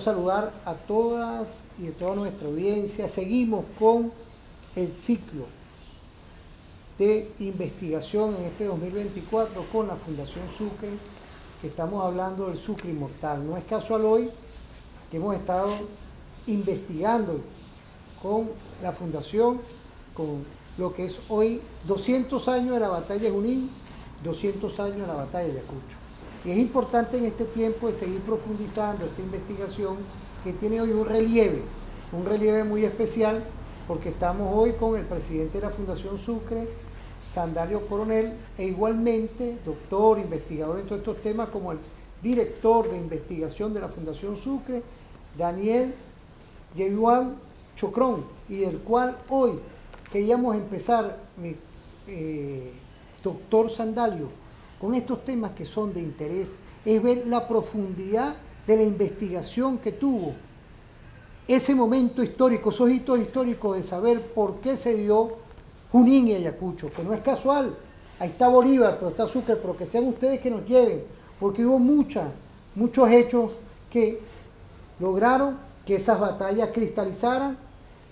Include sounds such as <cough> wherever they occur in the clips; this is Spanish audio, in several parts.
saludar a todas y a toda nuestra audiencia. Seguimos con el ciclo de investigación en este 2024 con la Fundación Sucre, estamos hablando del Sucre Inmortal. No es casual hoy que hemos estado investigando con la Fundación, con lo que es hoy 200 años de la batalla de Junín, 200 años de la batalla de Acucho. Y es importante en este tiempo de seguir profundizando esta investigación que tiene hoy un relieve, un relieve muy especial, porque estamos hoy con el presidente de la Fundación Sucre, Sandalio Coronel, e igualmente doctor, investigador en todos estos temas, como el director de investigación de la Fundación Sucre, Daniel Yeyuan Chocrón, y del cual hoy queríamos empezar, mi eh, doctor Sandalio, con estos temas que son de interés es ver la profundidad de la investigación que tuvo ese momento histórico, esos hitos históricos de saber por qué se dio Junín y Ayacucho, que no es casual. Ahí está Bolívar, pero está Sucre, pero que sean ustedes que nos lleven, porque hubo muchas, muchos hechos que lograron que esas batallas cristalizaran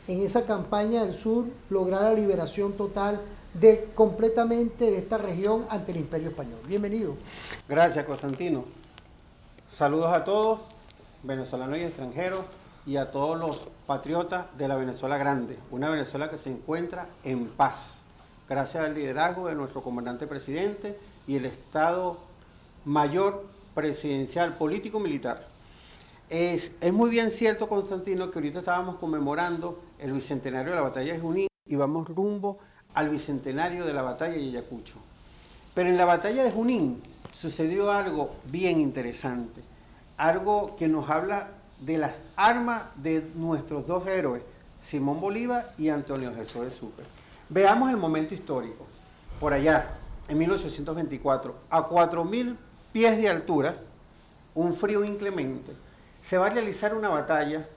en esa campaña del sur, lograr la liberación total de, completamente de esta región ante el imperio español. Bienvenido. Gracias, Constantino. Saludos a todos, venezolanos y extranjeros, y a todos los patriotas de la Venezuela Grande, una Venezuela que se encuentra en paz, gracias al liderazgo de nuestro comandante presidente y el Estado Mayor Presidencial Político-Militar. Es, es muy bien cierto, Constantino, que ahorita estábamos conmemorando el bicentenario de la batalla de Junín y vamos rumbo al bicentenario de la batalla de Ayacucho. Pero en la batalla de Junín sucedió algo bien interesante, algo que nos habla de las armas de nuestros dos héroes, Simón Bolívar y Antonio Jesús de Sucre. Veamos el momento histórico. Por allá, en 1824, a 4.000 pies de altura, un frío inclemente, se va a realizar una batalla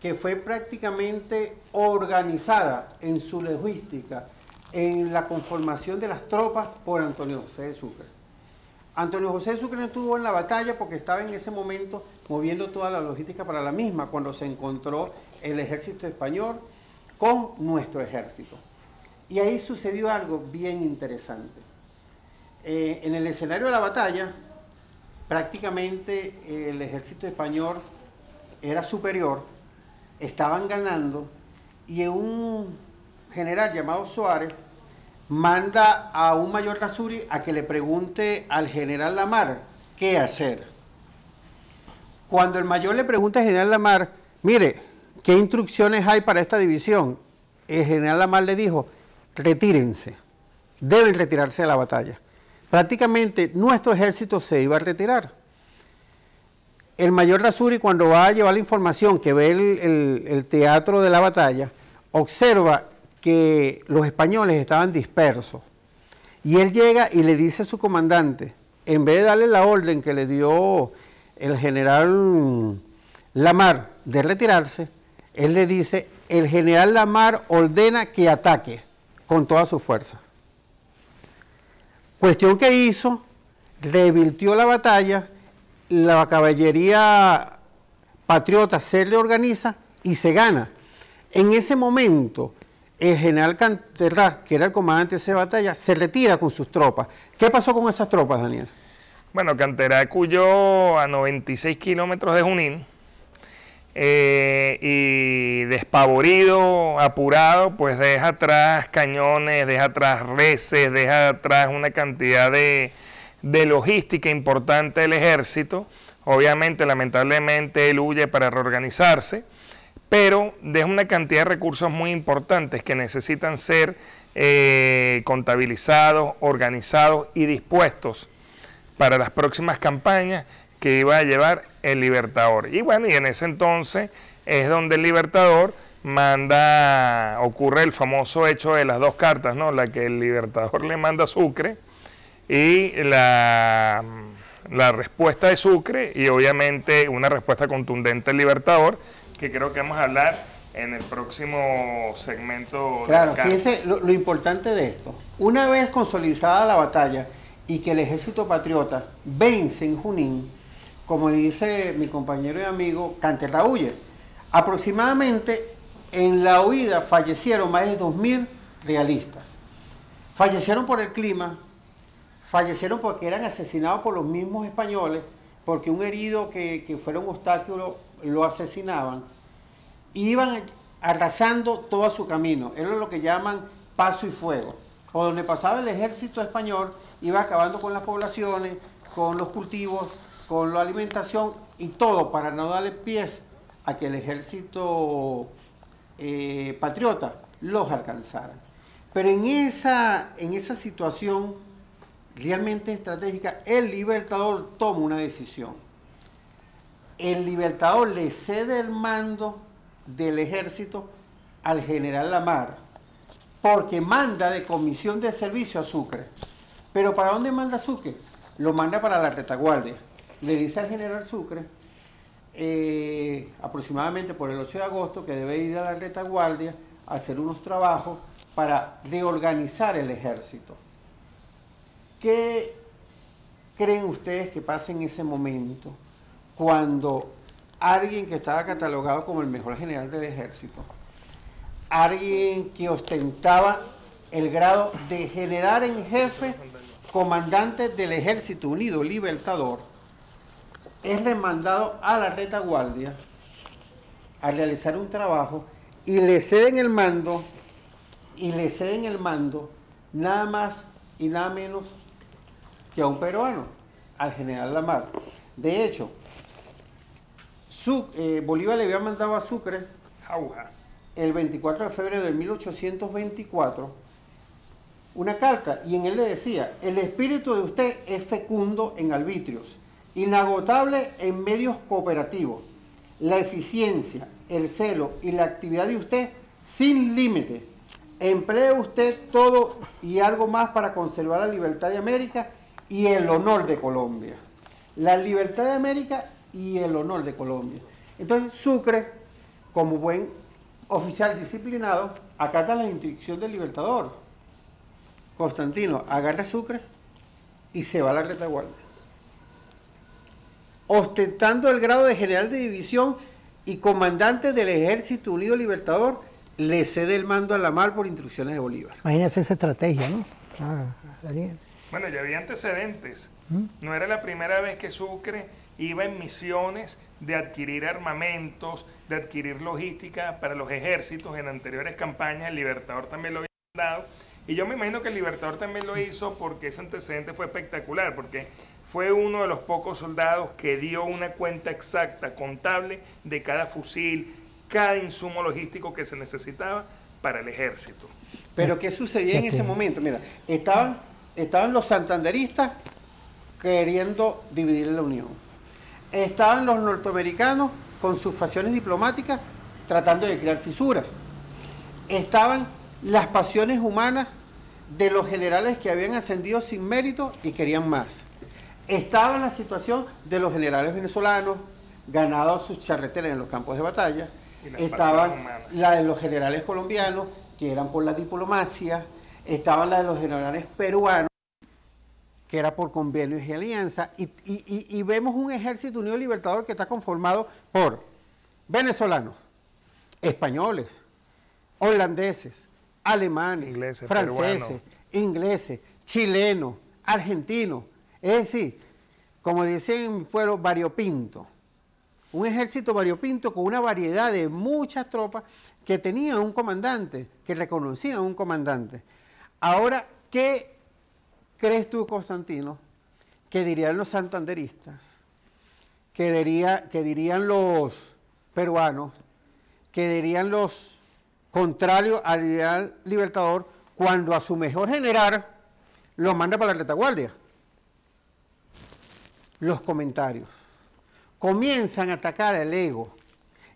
que fue prácticamente organizada en su logística, en la conformación de las tropas por Antonio José de Sucre. Antonio José de Sucre no estuvo en la batalla porque estaba en ese momento moviendo toda la logística para la misma cuando se encontró el ejército español con nuestro ejército. Y ahí sucedió algo bien interesante. Eh, en el escenario de la batalla, prácticamente eh, el ejército español era superior, estaban ganando y en un general llamado Suárez manda a un mayor Rasuri a que le pregunte al general Lamar qué hacer. Cuando el mayor le pregunta al general Lamar, mire, ¿qué instrucciones hay para esta división? El general Lamar le dijo, retírense, deben retirarse de la batalla. Prácticamente nuestro ejército se iba a retirar. El mayor Rasuri cuando va a llevar la información que ve el, el teatro de la batalla, observa que los españoles estaban dispersos. Y él llega y le dice a su comandante, en vez de darle la orden que le dio el general Lamar de retirarse, él le dice, el general Lamar ordena que ataque con toda su fuerza. Cuestión que hizo, revirtió la batalla, la caballería patriota se le organiza y se gana. En ese momento, el general Canterra, que era el comandante de esa batalla, se retira con sus tropas. ¿Qué pasó con esas tropas, Daniel? Bueno, Canterá huyó a 96 kilómetros de Junín eh, y despavorido, apurado, pues deja atrás cañones, deja atrás reces, deja atrás una cantidad de, de logística importante del ejército. Obviamente, lamentablemente, él huye para reorganizarse pero deja una cantidad de recursos muy importantes que necesitan ser eh, contabilizados, organizados y dispuestos para las próximas campañas que iba a llevar el Libertador. Y bueno, y en ese entonces es donde el Libertador manda, ocurre el famoso hecho de las dos cartas, ¿no? La que el Libertador le manda a Sucre y la, la respuesta de Sucre y obviamente una respuesta contundente del Libertador que creo que vamos a hablar en el próximo segmento. Claro, fíjese lo, importante de esto. Una vez consolidada la batalla y que el ejército patriota vence en Junín, como dice mi compañero y amigo Cantelraúle, aproximadamente en la huida fallecieron más de 2.000 realistas. Fallecieron por el clima, fallecieron porque eran asesinados por los mismos españoles, porque un herido que, que fuera un obstáculo lo asesinaban, iban arrasando todo su camino. es lo que llaman paso y fuego. O donde pasaba el ejército español, iba acabando con las poblaciones, con los cultivos, con la alimentación y todo para no darle pies a que el ejército eh, patriota los alcanzara. Pero en esa, en esa situación realmente estratégica, el libertador toma una decisión el libertador le cede el mando del ejército al general Lamar, porque manda de comisión de servicio a Sucre. Pero ¿para dónde manda Sucre? Lo manda para la retaguardia. Le dice al general Sucre, eh, aproximadamente por el 8 de agosto, que debe ir a la retaguardia a hacer unos trabajos para reorganizar el ejército. ¿Qué creen ustedes que pasa en ese momento? cuando alguien que estaba catalogado como el mejor general del ejército, alguien que ostentaba el grado de general en jefe, comandante del ejército unido libertador, es remandado a la retaguardia a realizar un trabajo y le ceden el mando y le ceden el mando nada más y nada menos que a un peruano, al general Lamar. De hecho, eh, Bolívar le había mandado a Sucre el 24 de febrero de 1824 una carta y en él le decía, el espíritu de usted es fecundo en arbitrios, inagotable en medios cooperativos, la eficiencia, el celo y la actividad de usted sin límite. Emplee usted todo y algo más para conservar la libertad de América y el honor de Colombia. La libertad de América y el honor de Colombia. Entonces, Sucre, como buen oficial disciplinado, acata la instrucción del libertador. Constantino agarra a Sucre y se va a la retaguardia. Ostentando el grado de general de división y comandante del Ejército Unido Libertador, le cede el mando a la mar por instrucciones de Bolívar. Imagínense esa estrategia, ¿no? Ah, bueno, ya había antecedentes. ¿Mm? No era la primera vez que Sucre iba en misiones de adquirir armamentos, de adquirir logística para los ejércitos en anteriores campañas, el Libertador también lo había dado. Y yo me imagino que el Libertador también lo hizo porque ese antecedente fue espectacular, porque fue uno de los pocos soldados que dio una cuenta exacta, contable, de cada fusil, cada insumo logístico que se necesitaba para el ejército. Pero ¿qué sucedía en ese momento? Mira, estaban, estaban los santanderistas queriendo dividir la Unión estaban los norteamericanos con sus facciones diplomáticas tratando de crear fisuras. Estaban las pasiones humanas de los generales que habían ascendido sin mérito y querían más. Estaba la situación de los generales venezolanos ganados sus charreteras en los campos de batalla. Estaban la de los generales colombianos que eran por la diplomacia. Estaban la de los generales peruanos que era por convenios y alianza, y, vemos un ejército unido libertador que está conformado por venezolanos, españoles, holandeses, alemanes, ingleses, franceses, ingleses, chilenos, argentinos, es decir, como dicen en mi pueblo, variopinto, un ejército variopinto con una variedad de muchas tropas que tenía un comandante, que reconocían un comandante. Ahora, ¿qué ¿Crees tú, Constantino, que dirían los santanderistas, que, diría, dirían los peruanos, que dirían los contrarios al ideal libertador, cuando a su mejor general lo manda para la retaguardia? Los comentarios. Comienzan a atacar el ego.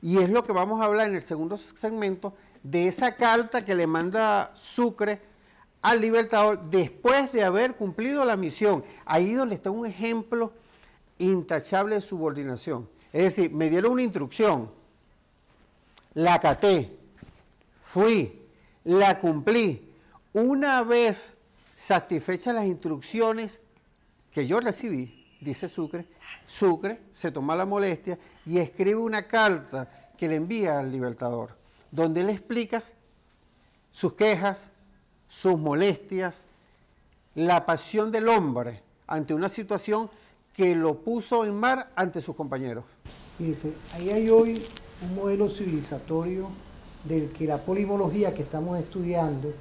Y es lo que vamos a hablar en el segundo segmento de esa carta que le manda Sucre al libertador después de haber cumplido la misión. Ahí donde está un ejemplo intachable de subordinación. Es decir, me dieron una instrucción, la acaté, fui, la cumplí. Una vez satisfechas las instrucciones que yo recibí, dice Sucre, Sucre se toma la molestia y escribe una carta que le envía al libertador, donde le explica sus quejas, sus molestias, la pasión del hombre ante una situación que lo puso en mar ante sus compañeros. Fíjense, ahí hay hoy un modelo civilizatorio del que la polimología que estamos estudiando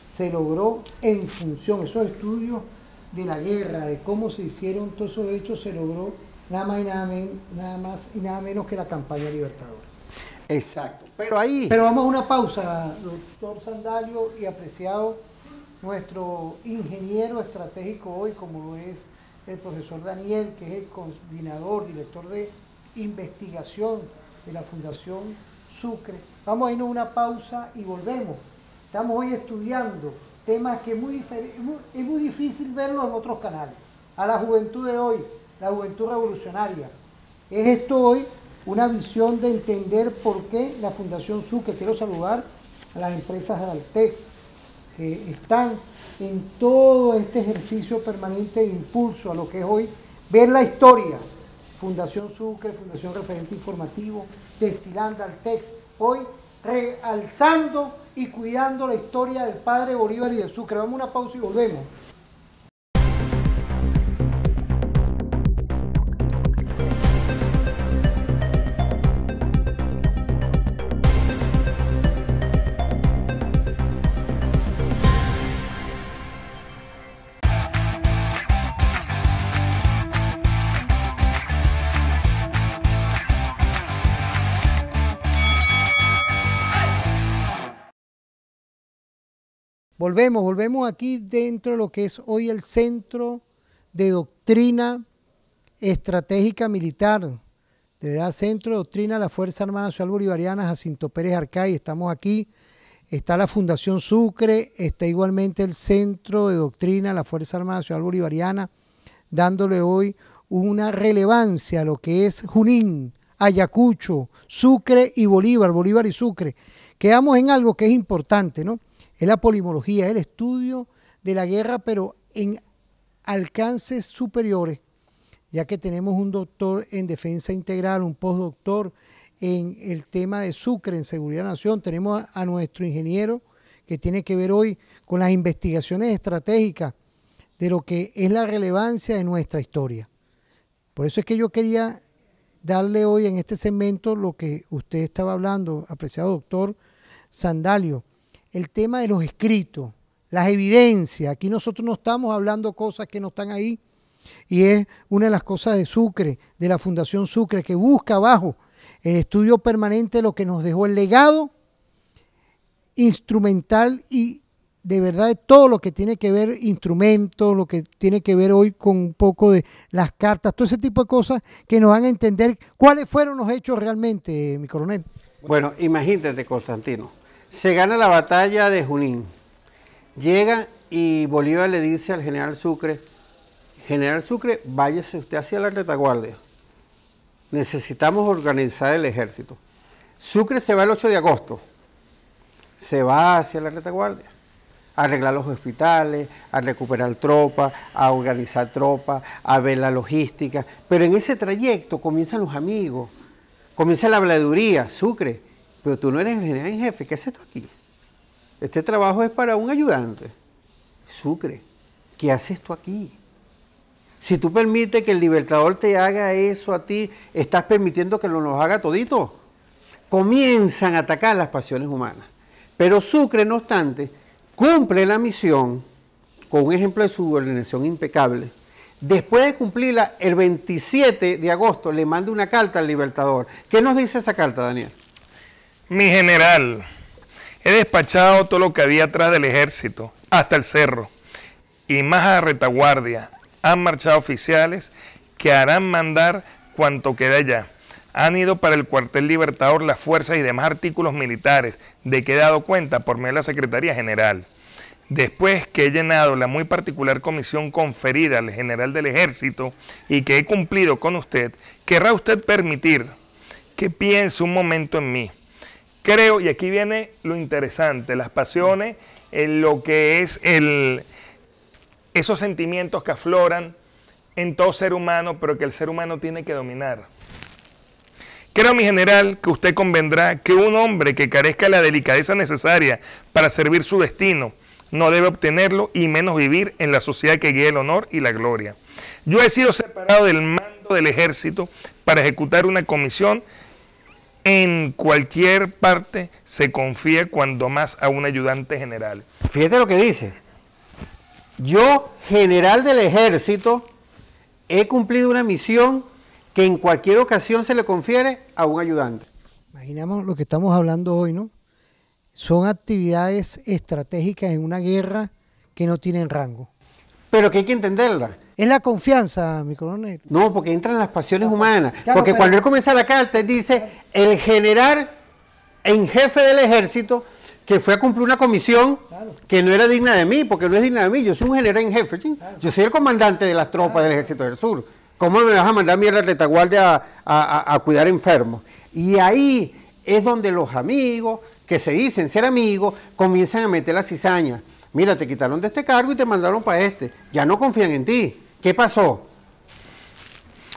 se logró en función, esos estudios de la guerra, de cómo se hicieron todos esos hechos, se logró nada más y nada, nada, más y nada menos que la campaña libertadora. Exacto. Pero ahí. Pero vamos a una pausa, doctor Sandalio y apreciado nuestro ingeniero estratégico hoy, como lo es el profesor Daniel, que es el coordinador, director de investigación de la Fundación Sucre. Vamos a irnos a una pausa y volvemos. Estamos hoy estudiando temas que muy, es muy difícil verlos en otros canales. A la juventud de hoy, la juventud revolucionaria. Es esto hoy una visión de entender por qué la Fundación Sucre, quiero saludar a las empresas de Altex, que están en todo este ejercicio permanente de impulso a lo que es hoy ver la historia. Fundación Sucre, Fundación Referente Informativo, destilando Altex, hoy realzando y cuidando la historia del padre Bolívar y de Sucre. Vamos a una pausa y volvemos. Volvemos, volvemos aquí dentro de lo que es hoy el centro de doctrina estratégica militar. De verdad, Centro de Doctrina de la Fuerza Armada Nacional Bolivariana, Jacinto Pérez Arcay, estamos aquí. Está la Fundación Sucre, está igualmente el Centro de Doctrina de la Fuerza Armada Nacional Bolivariana, dándole hoy una relevancia a lo que es Junín, Ayacucho, Sucre y Bolívar, Bolívar y Sucre. Quedamos en algo que es importante, ¿no? Es la polimología, es el estudio de la guerra, pero en alcances superiores, ya que tenemos un doctor en defensa integral, un postdoctor en el tema de Sucre, en Seguridad Nación, tenemos a, nuestro ingeniero que tiene que ver hoy con las investigaciones estratégicas de lo que es la relevancia de nuestra historia. Por eso es que yo quería darle hoy en este segmento lo que usted estaba hablando, apreciado doctor Sandalio, el tema de los escritos, las evidencias. Aquí nosotros no estamos hablando cosas que no están ahí. Y es una de las cosas de Sucre, de la Fundación Sucre, que busca abajo el estudio permanente lo que nos dejó el legado instrumental y de verdad todo lo que tiene que ver instrumentos, lo que tiene que ver hoy con un poco de las cartas, todo ese tipo de cosas que nos van a entender cuáles fueron los hechos realmente, mi coronel. Bueno, imagínate, Constantino, se gana la batalla de Junín. Llega y Bolívar le dice al general Sucre, general Sucre, váyase usted hacia la retaguardia. Necesitamos organizar el ejército. Sucre se va el 8 de agosto. Se va hacia la retaguardia. A arreglar los hospitales, a recuperar tropas, a organizar tropas, a ver la logística. Pero en ese trayecto comienzan los amigos, comienza la habladuría. Sucre, pero tú no eres ingeniero en jefe, ¿qué haces tú aquí? Este trabajo es para un ayudante. Sucre, ¿qué haces tú aquí? Si tú permites que el libertador te haga eso a ti, estás permitiendo que lo nos haga todito. Comienzan a atacar las pasiones humanas. Pero Sucre, no obstante, cumple la misión con un ejemplo de subordinación impecable. Después de cumplirla, el 27 de agosto le manda una carta al libertador. ¿Qué nos dice esa carta, Daniel? Mi general, he despachado todo lo que había atrás del ejército, hasta el cerro, y más a retaguardia. Han marchado oficiales que harán mandar cuanto queda allá. Han ido para el cuartel libertador las fuerzas y demás artículos militares, de que he dado cuenta por medio de la Secretaría General. Después que he llenado la muy particular comisión conferida al general del ejército y que he cumplido con usted, querrá usted permitir que piense un momento en mí creo, y aquí viene lo interesante, las pasiones, en lo que es el, esos sentimientos que afloran en todo ser humano, pero que el ser humano tiene que dominar. Creo, mi general, que usted convendrá que un hombre que carezca de la delicadeza necesaria para servir su destino no debe obtenerlo y menos vivir en la sociedad que guía el honor y la gloria. Yo he sido separado del mando del ejército para ejecutar una comisión en cualquier parte se confía cuando más a un ayudante general. Fíjate lo que dice. Yo, general del ejército, he cumplido una misión que en cualquier ocasión se le confiere a un ayudante. Imaginamos lo que estamos hablando hoy, ¿no? Son actividades estratégicas en una guerra que no tienen rango. Pero que hay que entenderla. Es la confianza, mi coronel. No, porque entran las pasiones humanas. porque cuando él comienza la carta, él dice, el general en jefe del ejército que fue a cumplir una comisión que no era digna de mí, porque no es digna de mí, yo soy un general en jefe, yo soy el comandante de las tropas del ejército del sur. ¿Cómo me vas a mandar mierda de retaguardia a, a, cuidar enfermos? Y ahí es donde los amigos, que se dicen ser amigos, comienzan a meter la cizaña. Mira, te quitaron de este cargo y te mandaron para este. Ya no confían en ti. ¿Qué pasó?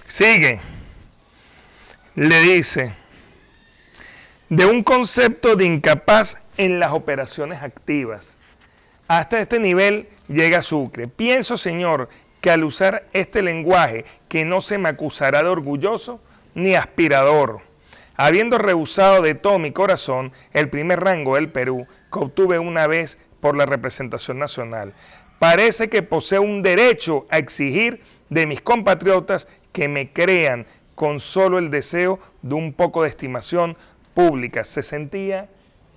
Sigue. Le dice, de un concepto de incapaz en las operaciones activas. Hasta este nivel llega Sucre. Pienso, señor, que al usar este lenguaje, que no se me acusará de orgulloso ni aspirador. Habiendo rehusado de todo mi corazón el primer rango del Perú que obtuve una vez por la representación nacional, parece que poseo un derecho a exigir de mis compatriotas que me crean con solo el deseo de un poco de estimación públicas. Se sentía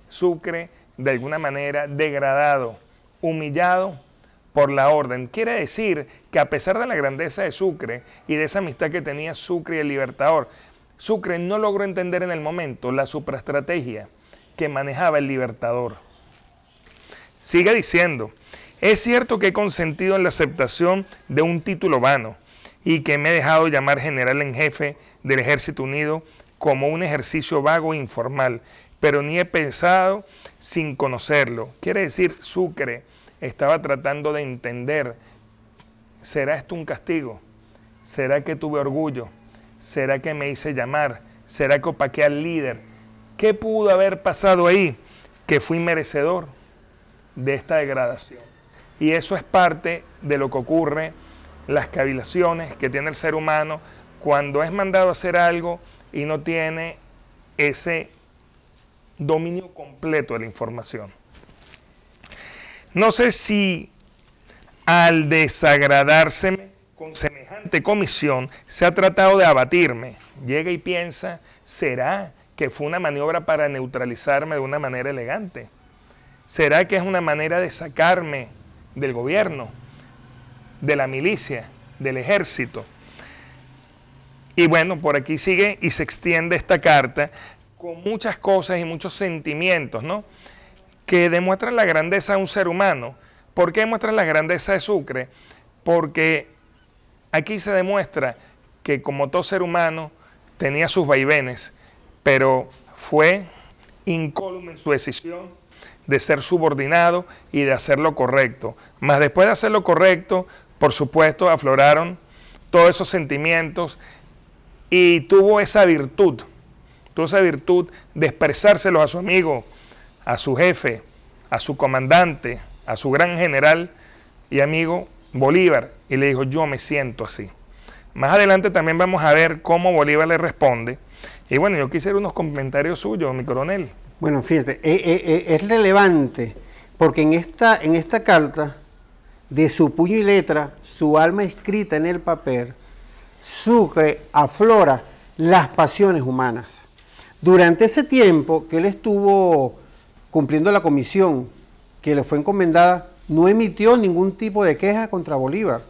Sucre de alguna manera degradado, humillado por la orden. Quiere decir que a pesar de la grandeza de Sucre y de esa amistad que tenía Sucre y el Libertador, Sucre no logró entender en el momento la supraestrategia que manejaba el Libertador. Sigue diciendo, es cierto que he consentido en la aceptación de un título vano y que me he dejado llamar general en jefe del Ejército Unido como un ejercicio vago e informal, pero ni he pensado sin conocerlo. Quiere decir, Sucre estaba tratando de entender, ¿será esto un castigo? ¿Será que tuve orgullo? ¿Será que me hice llamar? ¿Será que opaqué al líder? ¿Qué pudo haber pasado ahí? Que fui merecedor de esta degradación. Y eso es parte de lo que ocurre, las cavilaciones que tiene el ser humano cuando es mandado a hacer algo y no tiene ese dominio completo de la información. No sé si al desagradarse con semejante comisión se ha tratado de abatirme. Llega y piensa, ¿será que fue una maniobra para neutralizarme de una manera elegante? ¿Será que es una manera de sacarme del gobierno, de la milicia, del ejército? Y bueno, por aquí sigue y se extiende esta carta con muchas cosas y muchos sentimientos, ¿no? Que demuestran la grandeza de un ser humano. ¿Por qué demuestran la grandeza de Sucre? Porque aquí se demuestra que como todo ser humano tenía sus vaivenes, pero fue incólume en su decisión de ser subordinado y de hacer lo correcto. Mas después de hacer lo correcto, por supuesto, afloraron todos esos sentimientos y tuvo esa virtud, tuvo esa virtud de expresárselo a su amigo, a su jefe, a su comandante, a su gran general y amigo Bolívar, y le dijo, yo me siento así. Más adelante también vamos a ver cómo Bolívar le responde. Y bueno, yo quisiera unos comentarios suyos, mi coronel. Bueno, fíjese eh, eh, eh, es relevante porque en esta, en esta carta, de su puño y letra, su alma escrita en el papel, Sucre aflora las pasiones humanas. Durante ese tiempo que él estuvo cumpliendo la comisión que le fue encomendada, no emitió ningún tipo de queja contra Bolívar,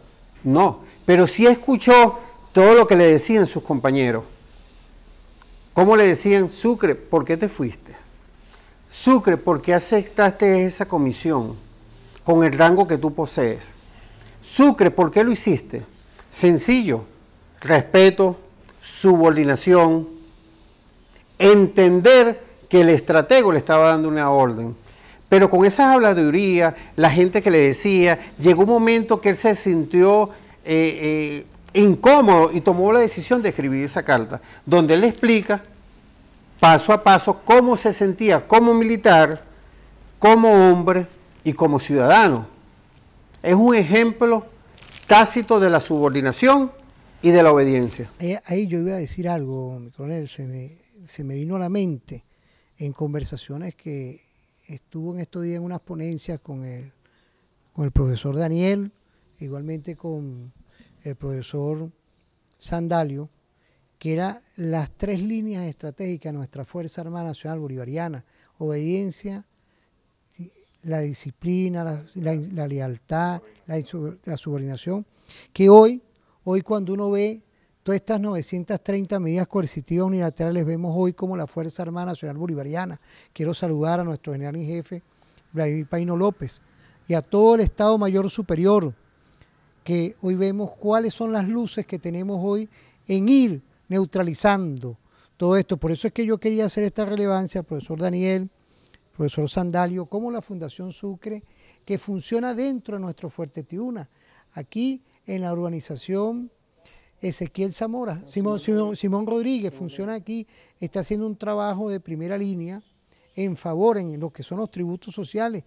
no, pero sí escuchó todo lo que le decían sus compañeros. ¿Cómo le decían, Sucre, por qué te fuiste? Sucre, ¿por qué aceptaste esa comisión con el rango que tú posees? Sucre, ¿por qué lo hiciste? Sencillo, respeto, subordinación, entender que el estratego le estaba dando una orden. Pero con esas habladurías, la gente que le decía, llegó un momento que él se sintió eh, eh, incómodo y tomó la decisión de escribir esa carta, donde él explica paso a paso cómo se sentía como militar, como hombre y como ciudadano. Es un ejemplo tácito de la subordinación y de la obediencia. Ahí, yo iba a decir algo, mi coronel, se me, se me vino a la mente en conversaciones que estuvo en estos días en unas ponencias con el, con el profesor Daniel, igualmente con el profesor Sandalio, que eran las tres líneas estratégicas de nuestra Fuerza Armada Nacional Bolivariana, obediencia, la disciplina, la, la, lealtad, la subordinación, que hoy Hoy cuando uno ve todas estas 930 medidas coercitivas unilaterales, vemos hoy como la Fuerza Armada Nacional Bolivariana, quiero saludar a nuestro general y jefe, Vladimir Paino López, y a todo el Estado Mayor Superior, que hoy vemos cuáles son las luces que tenemos hoy en ir neutralizando todo esto. Por eso es que yo quería hacer esta relevancia, profesor Daniel, profesor Sandalio, como la Fundación Sucre, que funciona dentro de nuestro Fuerte Tiuna. Aquí en la urbanización Ezequiel Zamora. Simón, Rodríguez funciona aquí, está haciendo un trabajo de primera línea en favor en lo que son los tributos sociales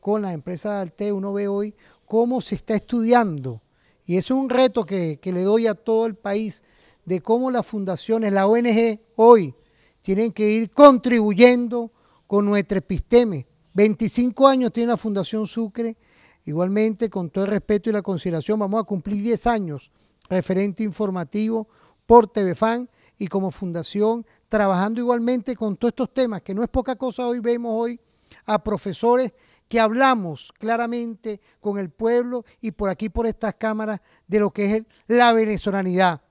con las empresas de Alte. Uno ve hoy cómo se está estudiando y es un reto que, que le doy a todo el país de cómo las fundaciones, la ONG hoy, tienen que ir contribuyendo con nuestro episteme. 25 años tiene la Fundación Sucre Igualmente, con todo el respeto y la consideración, vamos a cumplir 10 años referente informativo por TVFAN y como fundación, trabajando igualmente con todos estos temas, que no es poca cosa hoy, vemos hoy a profesores que hablamos claramente con el pueblo y por aquí, por estas cámaras, de lo que es la venezolanidad,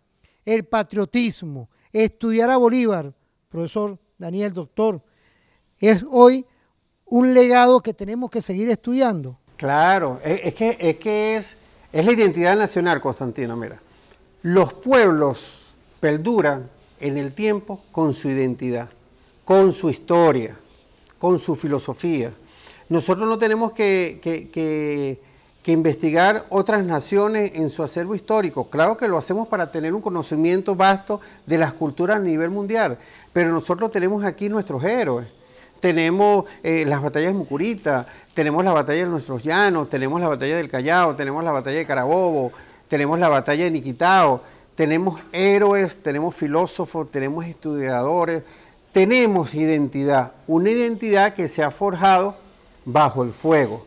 el patriotismo, estudiar a Bolívar, profesor Daniel, doctor, es hoy un legado que tenemos que seguir estudiando Claro, e, es que es, que es, es la identidad nacional, Constantino, mira. Los pueblos perduran en el tiempo con su identidad, con su historia, con su filosofía. Nosotros no tenemos que, que, investigar otras naciones en su acervo histórico. Claro que lo hacemos para tener un conocimiento vasto de las culturas a nivel mundial, pero nosotros tenemos aquí nuestros héroes tenemos eh, las batallas de Mucurita, tenemos la batalla de nuestros llanos, tenemos la batalla del Callao, tenemos la batalla de Carabobo, tenemos la batalla de Niquitao, tenemos héroes, tenemos filósofos, tenemos estudiadores, tenemos identidad, una identidad que se ha forjado bajo el fuego,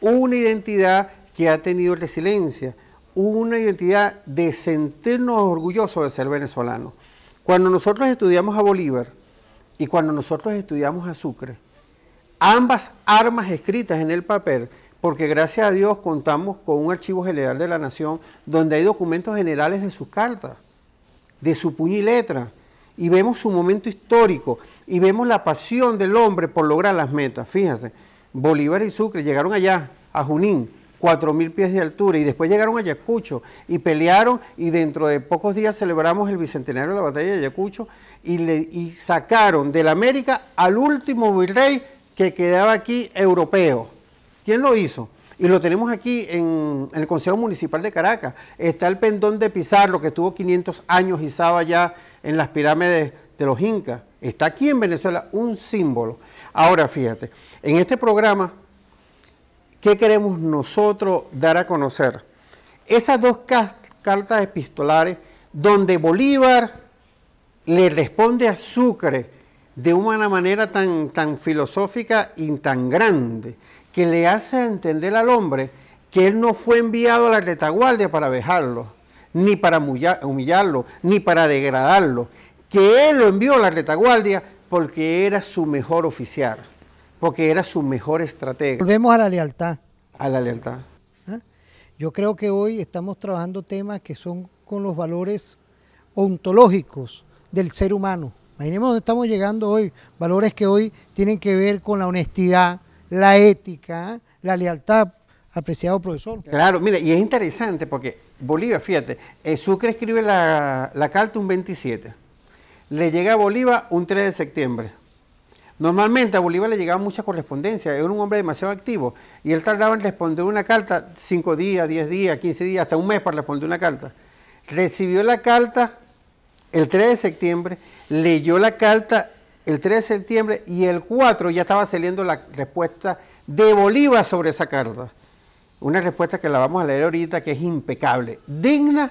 una identidad que ha tenido resiliencia, una identidad de sentirnos orgullosos de ser venezolanos. Cuando nosotros estudiamos a Bolívar, y cuando nosotros estudiamos a Sucre, ambas armas escritas en el papel, porque gracias a Dios contamos con un archivo general de la Nación donde hay documentos generales de sus cartas, de su puño y letra, y vemos su momento histórico y vemos la pasión del hombre por lograr las metas. Fíjense, Bolívar y Sucre llegaron allá, a Junín, 4.000 pies de altura y después llegaron a Ayacucho y pelearon y dentro de pocos días celebramos el bicentenario de la batalla de Ayacucho y, le, sacaron de la América al último virrey que quedaba aquí europeo. ¿Quién lo hizo? Y lo tenemos aquí en, el Consejo Municipal de Caracas. Está el pendón de Pizarro, que estuvo 500 años izado allá en las pirámides de los Incas. Está aquí en Venezuela un símbolo. Ahora, fíjate, en este programa ¿Qué queremos nosotros dar a conocer? Esas dos cartas epistolares donde Bolívar le responde a Sucre de una manera tan, tan filosófica y tan grande, que le hace entender al hombre que él no fue enviado a la retaguardia para vejarlo, ni para humillarlo, ni para degradarlo, que él lo envió a la retaguardia porque era su mejor oficial porque era su mejor estrategia. Volvemos a la lealtad. A la lealtad. ¿Ah? Yo creo que hoy estamos trabajando temas que son con los valores ontológicos del ser humano. Imaginemos dónde estamos llegando hoy, valores que hoy tienen que ver con la honestidad, la ética, la lealtad, apreciado profesor. Claro, mira, y es interesante porque Bolivia, fíjate, eh, Sucre escribe la, la carta un 27, le llega a Bolívar un 3 de septiembre. Normalmente a Bolívar le llegaba mucha correspondencia, era un hombre demasiado activo y él tardaba en responder una carta cinco días, 10 días, 15 días, hasta un mes para responder una carta. Recibió la carta el 3 de septiembre, leyó la carta el 3 de septiembre y el 4 ya estaba saliendo la respuesta de Bolívar sobre esa carta. Una respuesta que la vamos a leer ahorita que es impecable, digna,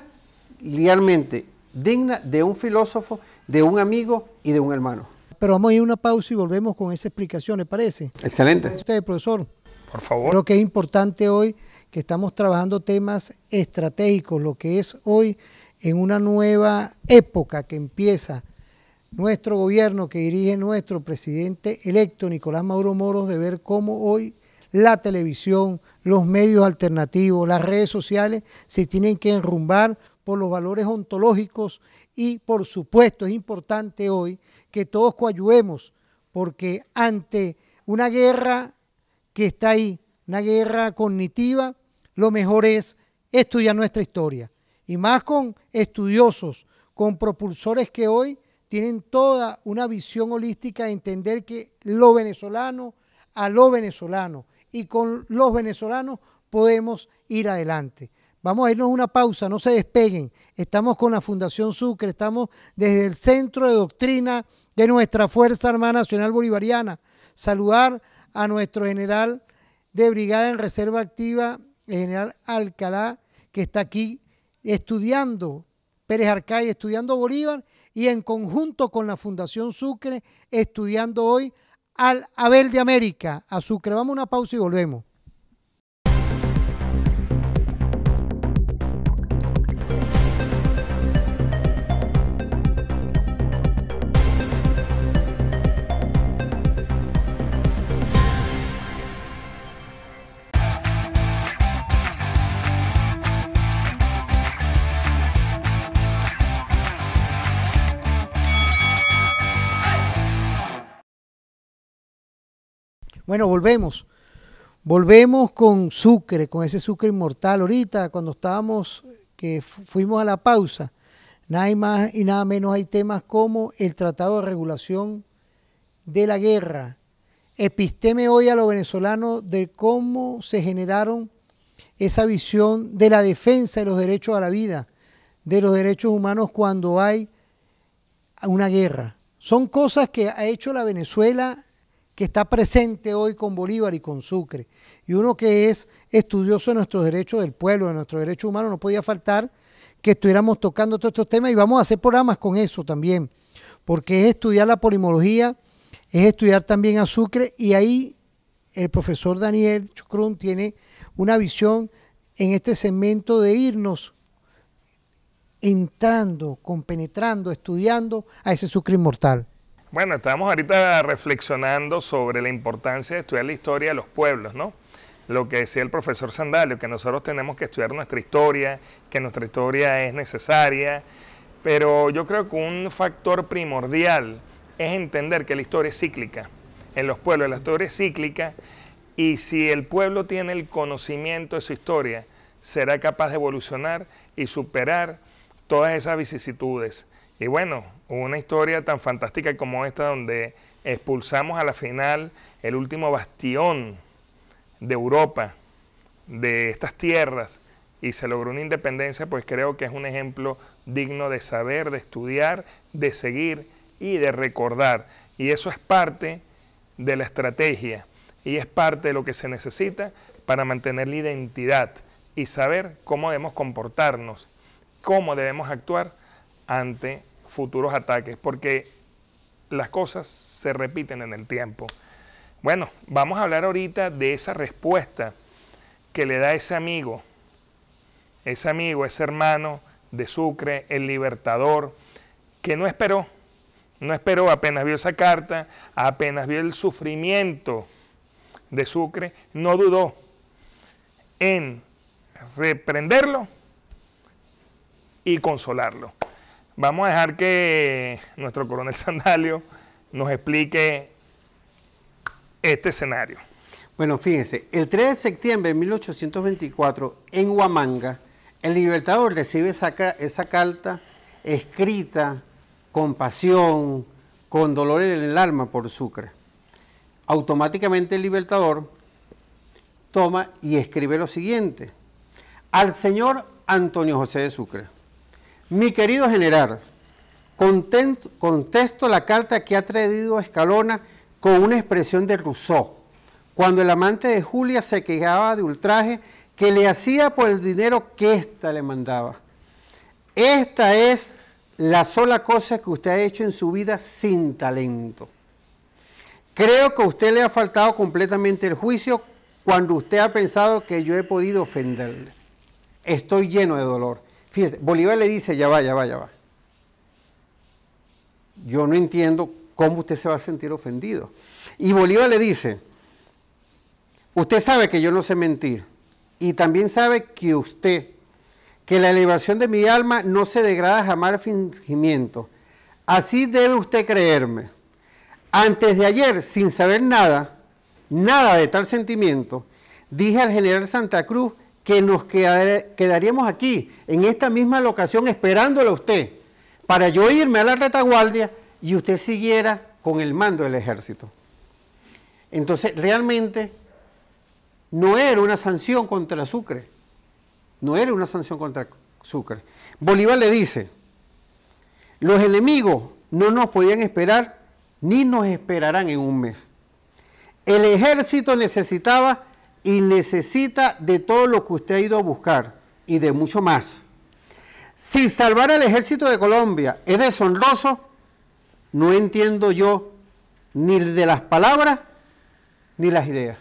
realmente digna de un filósofo, de un amigo y de un hermano. Pero vamos a ir a una pausa y volvemos con esa explicación, ¿le parece? Excelente. Usted, profesor. Por favor. Creo que es importante hoy que estamos trabajando temas estratégicos, lo que es hoy en una nueva época que empieza nuestro gobierno, que dirige nuestro presidente electo, Nicolás Mauro Moros, de ver cómo hoy la televisión, los medios alternativos, las redes sociales se tienen que enrumbar por los valores ontológicos y por supuesto es importante hoy que todos coayuemos porque ante una guerra que está ahí, una guerra cognitiva, lo mejor es estudiar nuestra historia y más con estudiosos, con propulsores que hoy tienen toda una visión holística de entender que lo venezolano a lo venezolano y con los venezolanos podemos ir adelante. Vamos a irnos una pausa, no se despeguen. Estamos con la Fundación Sucre, estamos desde el Centro de Doctrina de nuestra Fuerza Armada Nacional Bolivariana. Saludar a nuestro general de Brigada en Reserva Activa, el general Alcalá, que está aquí estudiando Pérez Arcay, estudiando Bolívar y en conjunto con la Fundación Sucre, estudiando hoy al Abel de América, a Sucre. Vamos a una pausa y volvemos. Bueno, volvemos. Volvemos con Sucre, con ese Sucre inmortal. Ahorita, cuando estábamos, que fuimos a la pausa, nada más y nada menos hay temas como el Tratado de Regulación de la Guerra. Episteme hoy a los venezolanos de cómo se generaron esa visión de la defensa de los derechos a la vida, de los derechos humanos cuando hay una guerra. Son cosas que ha hecho la Venezuela que está presente hoy con Bolívar y con Sucre, y uno que es estudioso de nuestros derechos del pueblo, de nuestros derechos humanos, no podía faltar que estuviéramos tocando todos estos temas y vamos a hacer programas con eso también, porque es estudiar la polimología, es estudiar también a Sucre y ahí el profesor Daniel Chucrún tiene una visión en este segmento de irnos entrando, compenetrando, estudiando a ese Sucre inmortal. Bueno, estamos ahorita reflexionando sobre la importancia de estudiar la historia de los pueblos, ¿no? Lo que decía el profesor Sandalio, que nosotros tenemos que estudiar nuestra historia, que nuestra historia es necesaria, pero yo creo que un factor primordial es entender que la historia es cíclica. En los pueblos la historia es cíclica y si el pueblo tiene el conocimiento de su historia, será capaz de evolucionar y superar todas esas vicisitudes y bueno, una historia tan fantástica como esta donde expulsamos a la final el último bastión de Europa, de estas tierras, y se logró una independencia, pues creo que es un ejemplo digno de saber, de estudiar, de seguir y de recordar. Y eso es parte de la estrategia y es parte de lo que se necesita para mantener la identidad y saber cómo debemos comportarnos, cómo debemos actuar ante futuros ataques, porque las cosas se repiten en el tiempo. Bueno, vamos a hablar ahorita de esa respuesta que le da ese amigo, ese amigo, ese hermano de Sucre, el libertador, que no esperó, no esperó, apenas vio esa carta, apenas vio el sufrimiento de Sucre, no dudó en reprenderlo y consolarlo. Vamos a dejar que nuestro coronel <laughs> Sandalio nos explique este escenario. Bueno, fíjense, el 3 de septiembre de 1824, en Huamanga, el Libertador recibe esa, carta escrita con pasión, con dolor en el alma por Sucre. Automáticamente el Libertador toma y escribe lo siguiente. Al señor Antonio José de Sucre, mi querido general, contesto la carta que ha traído Escalona con una expresión de Rousseau, cuando el amante de Julia se quejaba de ultraje que le hacía por el dinero que ésta le mandaba. Esta es la sola cosa que usted ha hecho en su vida sin talento. Creo que a usted le ha faltado completamente el juicio cuando usted ha pensado que yo he podido ofenderle. Estoy lleno de dolor. Fíjese, Bolívar le dice, ya va, ya va, ya va. Yo no entiendo cómo usted se va a sentir ofendido. Y Bolívar le dice, usted sabe que yo no sé mentir y también sabe que usted, que la elevación de mi alma no se degrada jamás al fingimiento. Así debe usted creerme. Antes de ayer, sin saber nada, nada de tal sentimiento, dije al general Santa Cruz que nos quedaríamos aquí, en esta misma locación, esperándolo a usted, para yo irme a la retaguardia y usted siguiera con el mando del ejército. Entonces, realmente no era una sanción contra Sucre, no era una sanción contra Sucre. Bolívar le dice, los enemigos no nos podían esperar ni nos esperarán en un mes. El ejército necesitaba y necesita de todo lo que usted ha ido a buscar y de mucho más. Si salvar al ejército de Colombia es deshonroso, no entiendo yo ni de las palabras ni las ideas.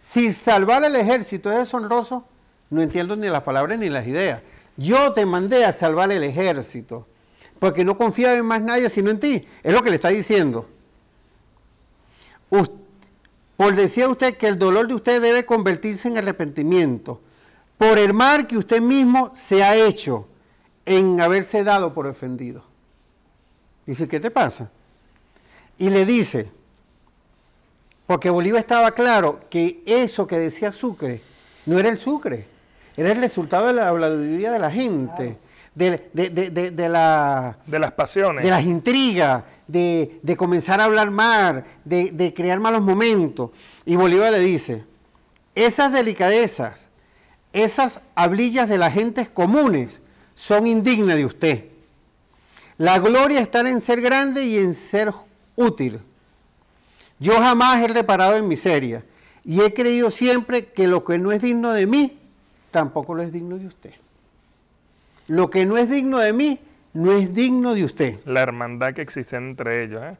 Si salvar al ejército es deshonroso, no entiendo ni las palabras ni las ideas. Yo te mandé a salvar el ejército, porque no confía en más nadie sino en ti. Es lo que le está diciendo. Por decía usted que el dolor de usted debe convertirse en arrepentimiento. Por el mal que usted mismo se ha hecho en haberse dado por ofendido. Dice, ¿qué te pasa? Y le dice, porque Bolívar estaba claro que eso que decía Sucre no era el Sucre, era el resultado de la habladuría de la gente de, las pasiones, de las intrigas, de, comenzar a hablar mal, de, de crear malos momentos. Y Bolívar le dice, esas delicadezas, esas hablillas de las gentes comunes son indignas de usted. La gloria está en ser grande y en ser útil. Yo jamás he reparado en miseria y he creído siempre que lo que no es digno de mí, tampoco lo es digno de usted. Lo que no es digno de mí, no es digno de usted. La hermandad que existe entre ellos. ¿eh?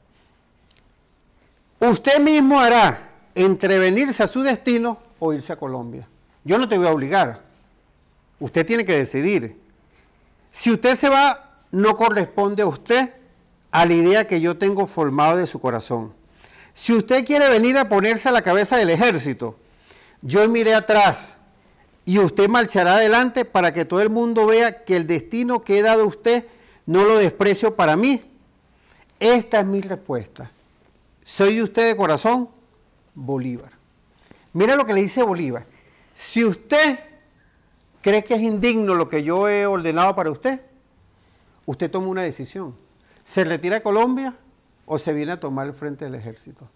Usted mismo hará entrevenirse a su destino o irse a Colombia. Yo no te voy a obligar. Usted tiene que decidir. Si usted se va, no corresponde a usted a la idea que yo tengo formada de su corazón. Si usted quiere venir a ponerse a la cabeza del ejército, yo miré atrás y usted marchará adelante para que todo el mundo vea que el destino que he dado a usted no lo desprecio para mí. Esta es mi respuesta. Soy de usted de corazón, Bolívar. Mira lo que le dice Bolívar. Si usted cree que es indigno lo que yo he ordenado para usted, usted toma una decisión. ¿Se retira a Colombia o se viene a tomar el frente del ejército?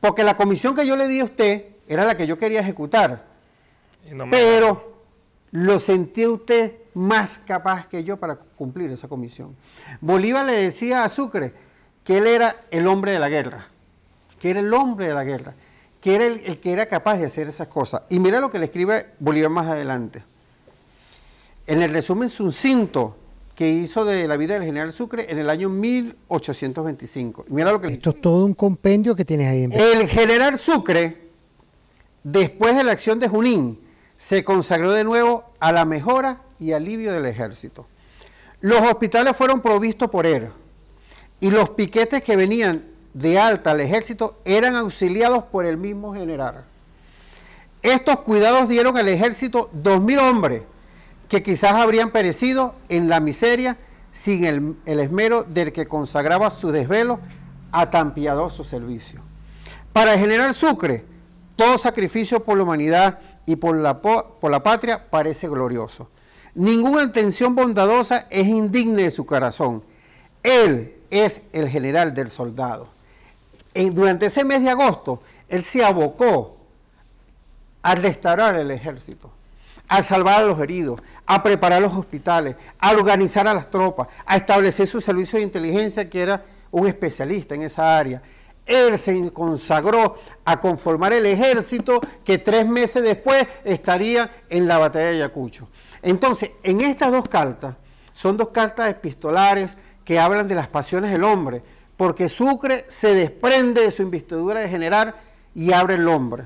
Porque la comisión que yo le di a usted era la que yo quería ejecutar pero lo sentía usted más capaz que yo para cumplir esa comisión. Bolívar le decía a Sucre que él era el hombre de la guerra, que era el hombre de la guerra, que era el, que era capaz de hacer esas cosas. Y mira lo que le escribe Bolívar más adelante. En el resumen sucinto que hizo de la vida del general Sucre en el año 1825. Mira lo que Esto es todo un compendio que tienes ahí. En el general Sucre, después de la acción de Junín, se consagró de nuevo a la mejora y alivio del ejército. Los hospitales fueron provistos por él y los piquetes que venían de alta al ejército eran auxiliados por el mismo general. Estos cuidados dieron al ejército dos mil hombres que quizás habrían perecido en la miseria sin el, el esmero del que consagraba su desvelo a tan piadoso servicio. Para el general Sucre, todo sacrificio por la humanidad y por la, por la patria parece glorioso. Ninguna intención bondadosa es indigna de su corazón. Él es el general del soldado. durante ese mes de agosto, él se abocó a restaurar el ejército, a salvar a los heridos, a preparar los hospitales, a organizar a las tropas, a establecer su servicio de inteligencia, que era un especialista en esa área, él se consagró a conformar el ejército que tres meses después estaría en la batalla de Ayacucho. Entonces, en estas dos cartas, son dos cartas epistolares que hablan de las pasiones del hombre, porque Sucre se desprende de su investidura de general y abre el hombre,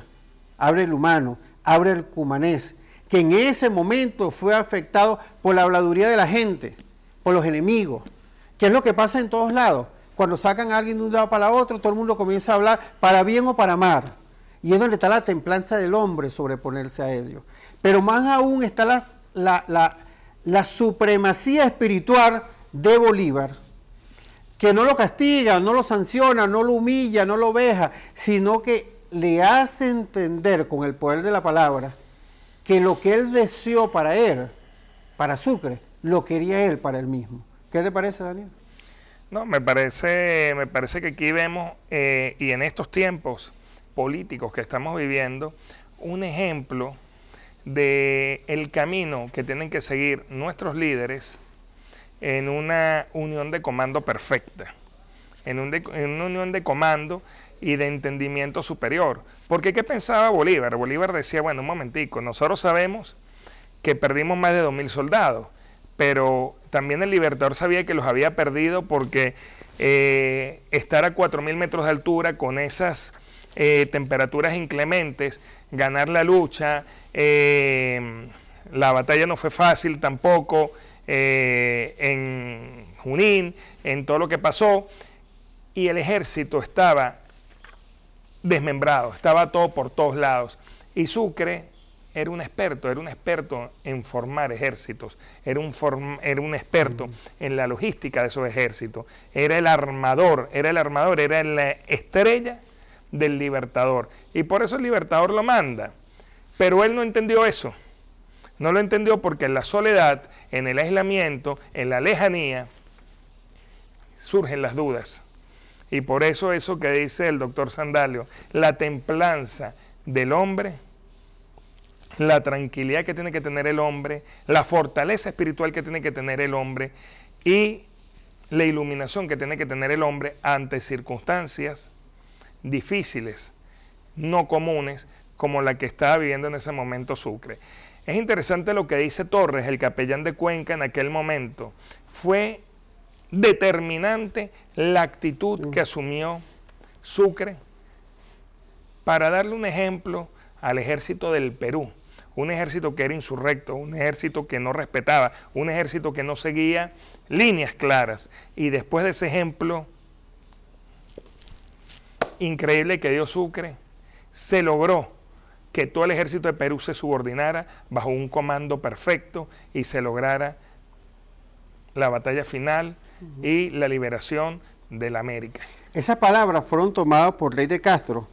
abre el humano, abre el cumanés, que en ese momento fue afectado por la habladuría de la gente, por los enemigos, que es lo que pasa en todos lados cuando sacan a alguien de un lado para otro, todo el mundo comienza a hablar para bien o para mal. Y es donde está la templanza del hombre sobreponerse a ellos. Pero más aún está la, supremacía espiritual de Bolívar, que no lo castiga, no lo sanciona, no lo humilla, no lo veja, sino que le hace entender con el poder de la palabra que lo que él deseó para él, para Sucre, lo quería él para él mismo. ¿Qué le parece, Daniel? No, me parece, me parece que aquí vemos, eh, y en estos tiempos políticos que estamos viviendo, un ejemplo de el camino que tienen que seguir nuestros líderes en una unión de comando perfecta, en, un en una unión de comando y de entendimiento superior. Porque ¿qué pensaba Bolívar? Bolívar decía, bueno, un momentico, nosotros sabemos que perdimos más de 2.000 soldados, pero también el Libertador sabía que los había perdido porque eh, estar a 4.000 metros de altura con esas eh, temperaturas inclementes, ganar la lucha, eh, la batalla no fue fácil tampoco en Junín, en todo lo que pasó, y el ejército estaba desmembrado, estaba todo por todos lados. Y Sucre era un experto, era un experto en formar ejércitos, era un, era un experto en la logística de esos ejércitos, era el armador, era el armador, era la estrella del libertador. Y por eso el libertador lo manda. Pero él no entendió eso. No lo entendió porque en la soledad, en el aislamiento, en la lejanía, surgen las dudas. Y por eso eso que dice el doctor Sandalio, la templanza del hombre la tranquilidad que tiene que tener el hombre, la fortaleza espiritual que tiene que tener el hombre y la iluminación que tiene que tener el hombre ante circunstancias difíciles, no comunes, como la que estaba viviendo en ese momento Sucre. Es interesante lo que dice Torres, el capellán de Cuenca en aquel momento. Fue determinante la actitud que asumió Sucre para darle un ejemplo al ejército del Perú, un ejército que era insurrecto, un ejército que no respetaba, un ejército que no seguía líneas claras. Y después de ese ejemplo increíble que dio Sucre, se logró que todo el ejército de Perú se subordinara bajo un comando perfecto y se lograra la batalla final y la liberación de la América. Esas palabras fueron tomadas por Rey de Castro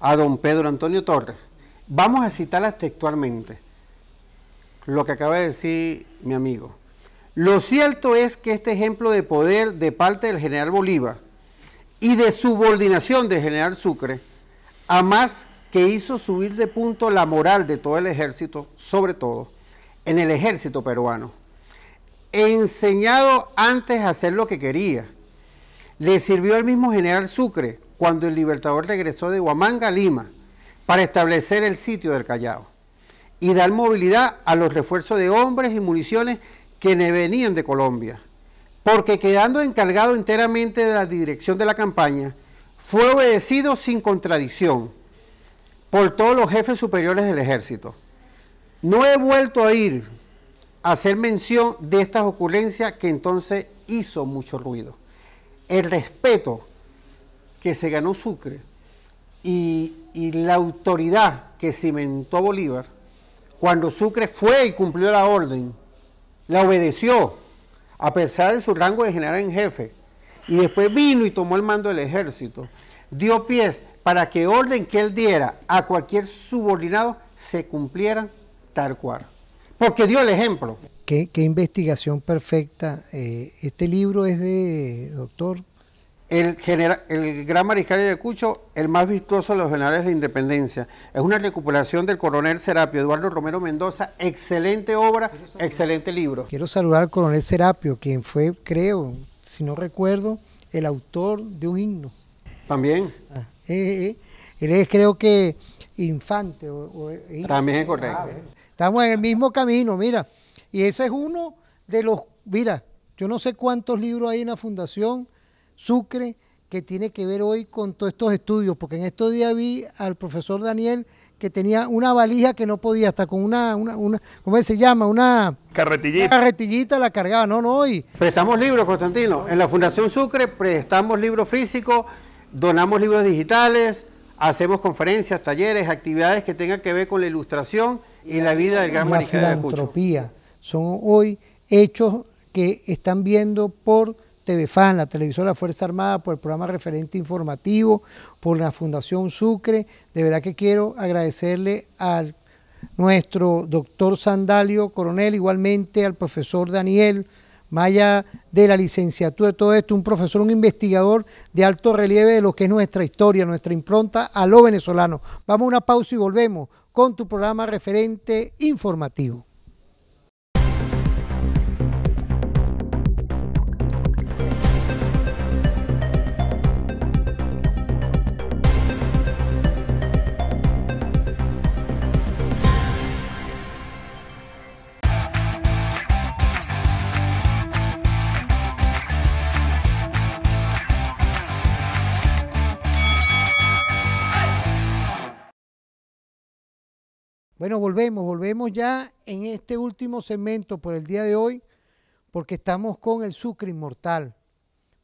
a don Pedro Antonio Torres Vamos a citarlas textualmente, lo que acaba de decir mi amigo. Lo cierto es que este ejemplo de poder de parte del general Bolívar y de subordinación del general Sucre, a más que hizo subir de punto la moral de todo el ejército, sobre todo en el ejército peruano, enseñado antes a hacer lo que quería. Le sirvió al mismo general Sucre cuando el libertador regresó de Huamanga a Lima para establecer el sitio del Callao y dar movilidad a los refuerzos de hombres y municiones que le venían de Colombia, porque quedando encargado enteramente de la dirección de la campaña, fue obedecido sin contradicción por todos los jefes superiores del ejército. No he vuelto a ir a hacer mención de estas ocurrencias que entonces hizo mucho ruido. El respeto que se ganó Sucre y, la autoridad que cimentó Bolívar, cuando Sucre fue y cumplió la orden, la obedeció, a pesar de su rango de general en jefe, y después vino y tomó el mando del ejército, dio pies para que orden que él diera a cualquier subordinado se cumpliera tal cual. Porque dio el ejemplo. Qué, investigación perfecta. Eh, este libro es de, doctor, el, gran mariscal de Cucho, el más vistoso de los generales de independencia. Es una recuperación del coronel Serapio Eduardo Romero Mendoza. Excelente obra, excelente libro. Quiero saludar al coronel Serapio, quien fue, creo, si no recuerdo, el autor de un himno. También. Ah, eh, eh, eh. Él es, creo que, infante. También es correcto. Ah, Estamos en el mismo camino, mira. Y ese es uno de los. Mira, yo no sé cuántos libros hay en la fundación Sucre que tiene que ver hoy con todos estos estudios, porque en estos días vi al profesor Daniel que tenía una valija que no podía, hasta con una, una, ¿cómo se llama? Una carretillita. carretillita la cargaba, no, no, hoy. Prestamos libros, Constantino. En la Fundación Sucre prestamos libros físicos, donamos libros digitales, hacemos conferencias, talleres, actividades que tengan que ver con la ilustración y la vida del gran mariscal de Son hoy hechos que están viendo por TVFAN, la televisora de la Fuerza Armada, por el programa referente informativo, por la Fundación Sucre. De verdad que quiero agradecerle al nuestro doctor Sandalio Coronel, igualmente al profesor Daniel Maya de la licenciatura, todo esto, un profesor, un investigador de alto relieve de lo que es nuestra historia, nuestra impronta a lo venezolano. Vamos a una pausa y volvemos con tu programa referente informativo. Bueno, volvemos, volvemos ya en este último segmento por el día de hoy, porque estamos con el sucre inmortal.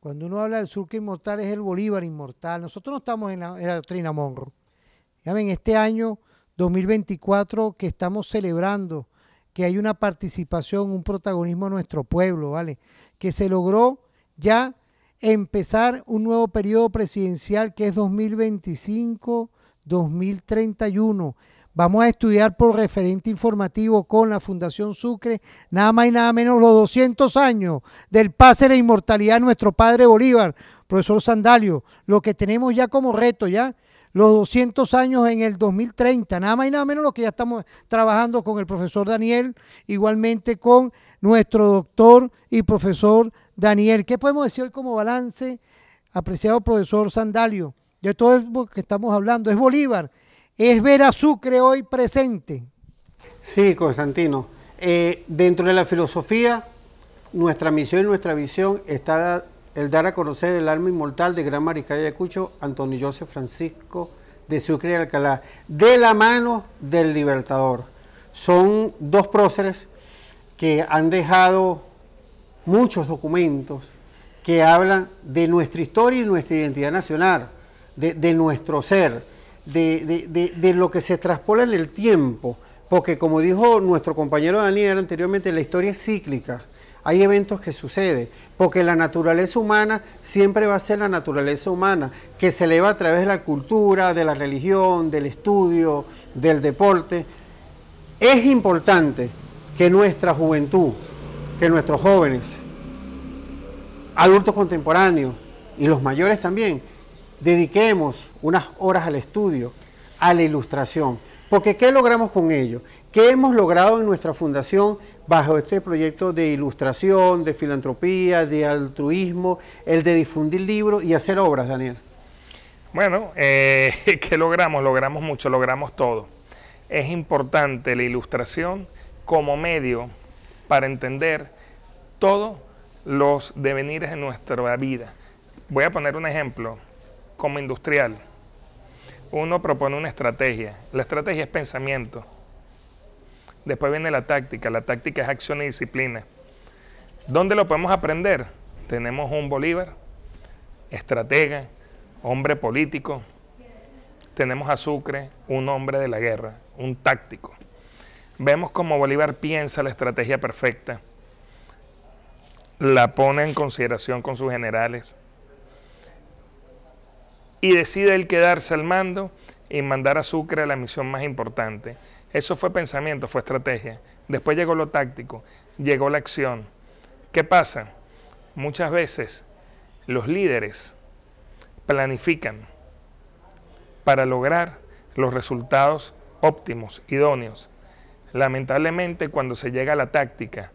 Cuando uno habla del sucre inmortal es el Bolívar inmortal. Nosotros no estamos en la, doctrina Monroe. Ya ven, este año 2024 que estamos celebrando, que hay una participación, un protagonismo de nuestro pueblo, ¿vale? Que se logró ya empezar un nuevo periodo presidencial que es 2025-2031 Vamos a estudiar por referente informativo con la Fundación Sucre, nada más y nada menos los 200 años del pase de la inmortalidad de nuestro padre Bolívar. Profesor Sandalio, lo que tenemos ya como reto, ya los 200 años en el 2030, nada más y nada menos lo que ya estamos trabajando con el profesor Daniel, igualmente con nuestro doctor y profesor Daniel. ¿Qué podemos decir hoy como balance, apreciado profesor Sandalio? De todo lo que estamos hablando es Bolívar, es ver a Sucre hoy presente. Sí, Constantino. Eh, dentro de la filosofía, nuestra misión y nuestra visión está el dar a conocer el alma inmortal de Gran Mariscal de Ayacucho, Antonio José Francisco de Sucre y Alcalá, de la mano del Libertador. Son dos próceres que han dejado muchos documentos que hablan de nuestra historia y nuestra identidad nacional, de nuestro ser de, lo que se traspola en el tiempo, porque como dijo nuestro compañero Daniel anteriormente, la historia es cíclica hay eventos que suceden, porque la naturaleza humana siempre va a ser la naturaleza humana, que se eleva a través de la cultura, de la religión, del estudio, del deporte. Es importante que nuestra juventud, que nuestros jóvenes, adultos contemporáneos y los mayores también, dediquemos unas horas al estudio, a la ilustración. Porque ¿qué logramos con ello? ¿Qué hemos logrado en nuestra fundación bajo este proyecto de ilustración, de filantropía, de altruismo, el de difundir libros y hacer obras, Daniel? Bueno, eh, <laughs> ¿qué logramos? Logramos mucho, logramos todo. Es importante la ilustración como medio para entender todos los devenires de nuestra vida. Voy a poner un ejemplo como industrial, uno propone una estrategia. La estrategia es pensamiento. Después viene la táctica. La táctica es acción y disciplina. ¿Dónde lo podemos aprender? Tenemos un Bolívar, estratega, hombre político. Tenemos a Sucre, un hombre de la guerra, un táctico. Vemos cómo Bolívar piensa la estrategia perfecta. La pone en consideración con sus generales, y decide él quedarse al mando y mandar a Sucre a la misión más importante. Eso fue pensamiento, fue estrategia. Después llegó lo táctico, llegó la acción. ¿Qué pasa? Muchas veces los líderes planifican para lograr los resultados óptimos, idóneos. Lamentablemente cuando se llega a la táctica,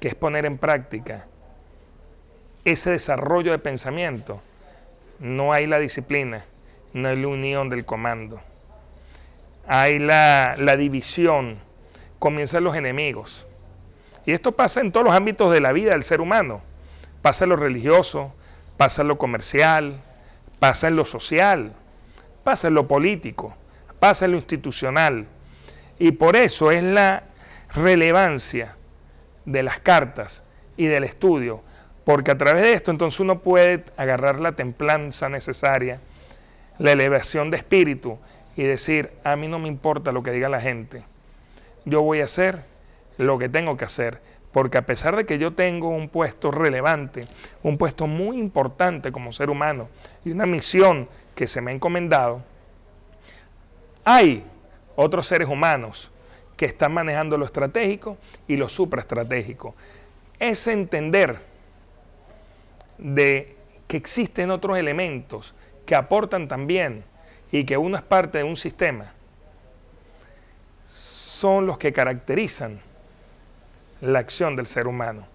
que es poner en práctica ese desarrollo de pensamiento, no hay la disciplina, no hay la unión del comando. Hay la, la división, comienzan los enemigos. Y esto pasa en todos los ámbitos de la vida del ser humano. Pasa en lo religioso, pasa en lo comercial, pasa en lo social, pasa en lo político, pasa en lo institucional. Y por eso es la relevancia de las cartas y del estudio porque a través de esto entonces uno puede agarrar la templanza necesaria, la elevación de espíritu y decir, a mí no me importa lo que diga la gente, yo voy a hacer lo que tengo que hacer. Porque a pesar de que yo tengo un puesto relevante, un puesto muy importante como ser humano y una misión que se me ha encomendado, hay otros seres humanos que están manejando lo estratégico y lo supraestratégico. Es entender de que existen otros elementos que aportan también y que uno es parte de un sistema, son los que caracterizan la acción del ser humano.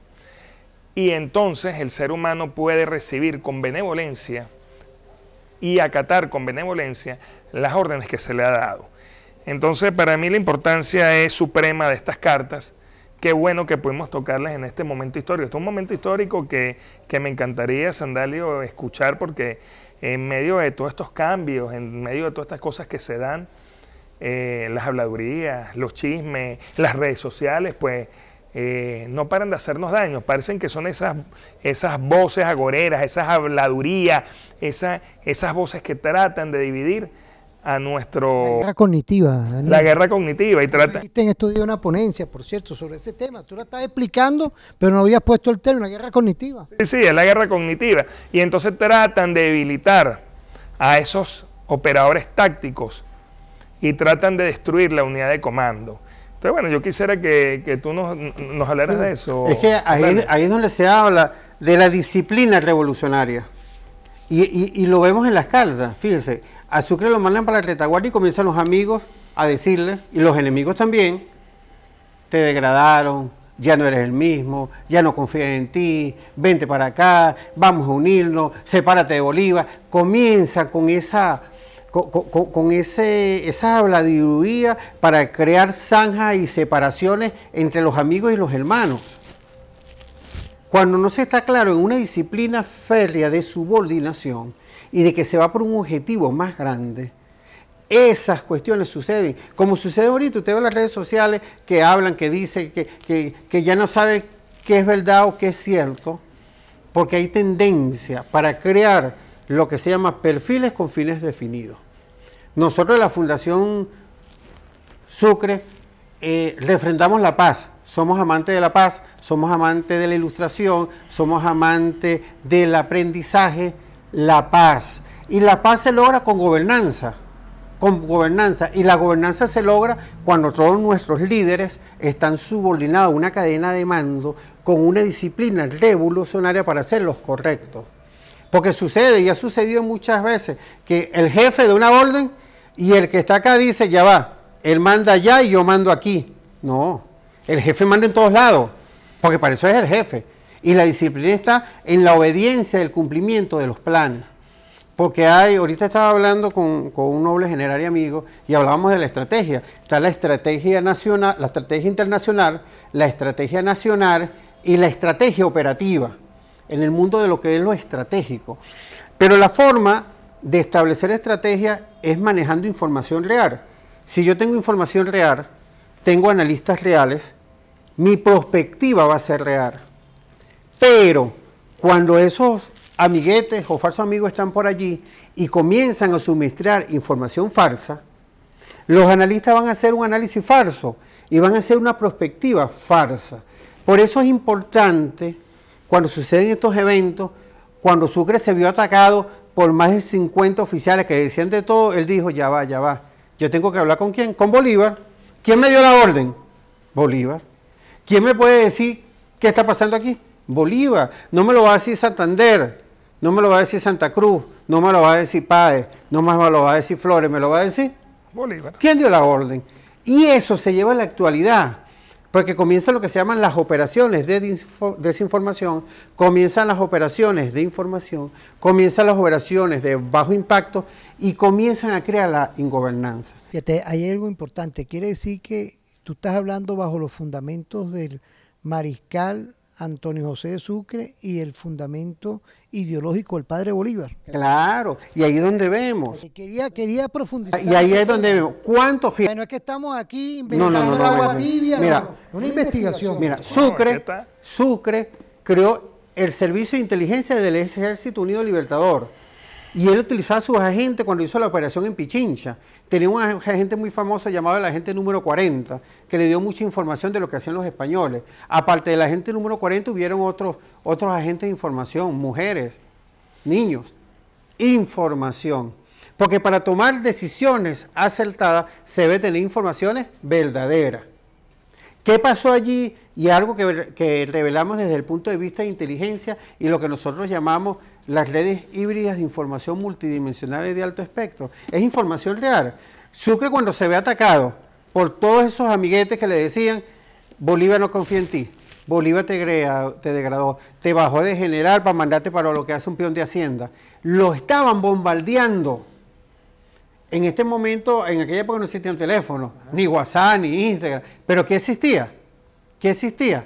Y entonces el ser humano puede recibir con benevolencia y acatar con benevolencia las órdenes que se le ha dado. Entonces, para mí la importancia es suprema de estas cartas qué bueno que pudimos tocarles en este momento histórico. Este es un momento histórico que, que me encantaría, Sandalio, escuchar porque en medio de todos estos cambios, en medio de todas estas cosas que se dan, eh, las habladurías, los chismes, las redes sociales, pues eh, no paran de hacernos daño. Parecen que son esas, esas voces agoreras, esas habladurías, esa, esas voces que tratan de dividir a nuestro... La guerra cognitiva. La guerra cognitiva. Y trata... existen en estudio una ponencia, por cierto, sobre ese tema. Tú la estás explicando, pero no habías puesto el término, la guerra cognitiva. Sí, sí, es la guerra cognitiva. Y entonces tratan de debilitar a esos operadores tácticos y tratan de destruir la unidad de comando. Entonces, bueno, yo quisiera que, que tú nos, nos hablaras de eso. Es que ahí, ahí, es donde se habla de la disciplina revolucionaria. Y, y, y lo vemos en las cartas, fíjense a Sucre lo mandan para la retaguardia y comienzan los amigos a decirle, y los enemigos también, te degradaron, ya no eres el mismo, ya no confían en ti, vente para acá, vamos a unirnos, sepárate de Bolívar. Comienza con esa con, ese, esa habladuría para crear zanjas y separaciones entre los amigos y los hermanos. Cuando no se está claro en una disciplina férrea de subordinación, y de que se va por un objetivo más grande. Esas cuestiones suceden. Como sucede ahorita, usted ve las redes sociales que hablan, que dicen, que, ya no sabe qué es verdad o qué es cierto, porque hay tendencia para crear lo que se llama perfiles con fines definidos. Nosotros la Fundación Sucre eh, refrendamos la paz, somos amantes de la paz, somos amantes de la ilustración, somos amantes del aprendizaje, la paz. Y la paz se logra con gobernanza, con gobernanza. Y la gobernanza se logra cuando todos nuestros líderes están subordinados a una cadena de mando con una disciplina revolucionaria para hacer los correctos. Porque sucede, y ha sucedido muchas veces, que el jefe de una orden y el que está acá dice, ya va, él manda allá y yo mando aquí. No, el jefe manda en todos lados, porque para eso es el jefe y la disciplina está en la obediencia, el cumplimiento de los planes. Porque hay, ahorita estaba hablando con, un noble general y amigo y hablábamos de la estrategia. Está la estrategia nacional, la estrategia internacional, la estrategia nacional y la estrategia operativa en el mundo de lo que es lo estratégico. Pero la forma de establecer estrategia es manejando información real. Si yo tengo información real, tengo analistas reales, mi perspectiva va a ser real. Pero cuando esos amiguetes o falsos amigos están por allí y comienzan a suministrar información falsa, los analistas van a hacer un análisis falso y van a hacer una perspectiva falsa. Por eso es importante, cuando suceden estos eventos, cuando Sucre se vio atacado por más de 50 oficiales que decían de todo, él dijo, ya va, ya va, yo tengo que hablar con quién, con Bolívar. ¿Quién me dio la orden? Bolívar. ¿Quién me puede decir qué está pasando aquí? Bolívar, no me lo va a decir Santander, no me lo va a decir Santa Cruz, no me lo va a decir Páez, no me lo va a decir Flores, me lo va a decir Bolívar. ¿Quién dio la orden? Y eso se lleva a la actualidad, porque comienzan lo que se llaman las operaciones de desinformación, comienzan las operaciones de información, comienzan las operaciones de bajo impacto y comienzan a crear la ingobernanza. Fíjate, hay algo importante, quiere decir que tú estás hablando bajo los fundamentos del mariscal Antonio José de Sucre y el fundamento ideológico del padre Bolívar. Claro, y ahí es donde vemos. Eh, quería, quería profundizar. Y ahí es donde vemos. ¿Cuántos Bueno, es que estamos aquí inventando agua tibia, una investigación. Mira, Sucre, Sucre creó el Servicio de Inteligencia del Ejército Unido Libertador y él utilizaba sus agentes cuando hizo la operación en Pichincha. Tenía un agente muy famoso llamado el agente número 40, que le dio mucha información de lo que hacían los españoles. Aparte del agente número 40, hubieron otros, otros agentes de información, mujeres, niños. Información. Porque para tomar decisiones acertadas se debe tener informaciones verdaderas. ¿Qué pasó allí? Y algo que revelamos desde el punto de vista de inteligencia y lo que nosotros llamamos las redes híbridas de información multidimensionales de alto espectro. Es información real. Sucre cuando se ve atacado por todos esos amiguetes que le decían, Bolívar no confía en ti, Bolívar te, te degradó, te bajó de general para mandarte para lo que hace un peón de hacienda. Lo estaban bombardeando. En este momento, en aquella época no existían teléfonos, ni WhatsApp, ni Instagram. ¿Pero qué existía? ¿Qué existía?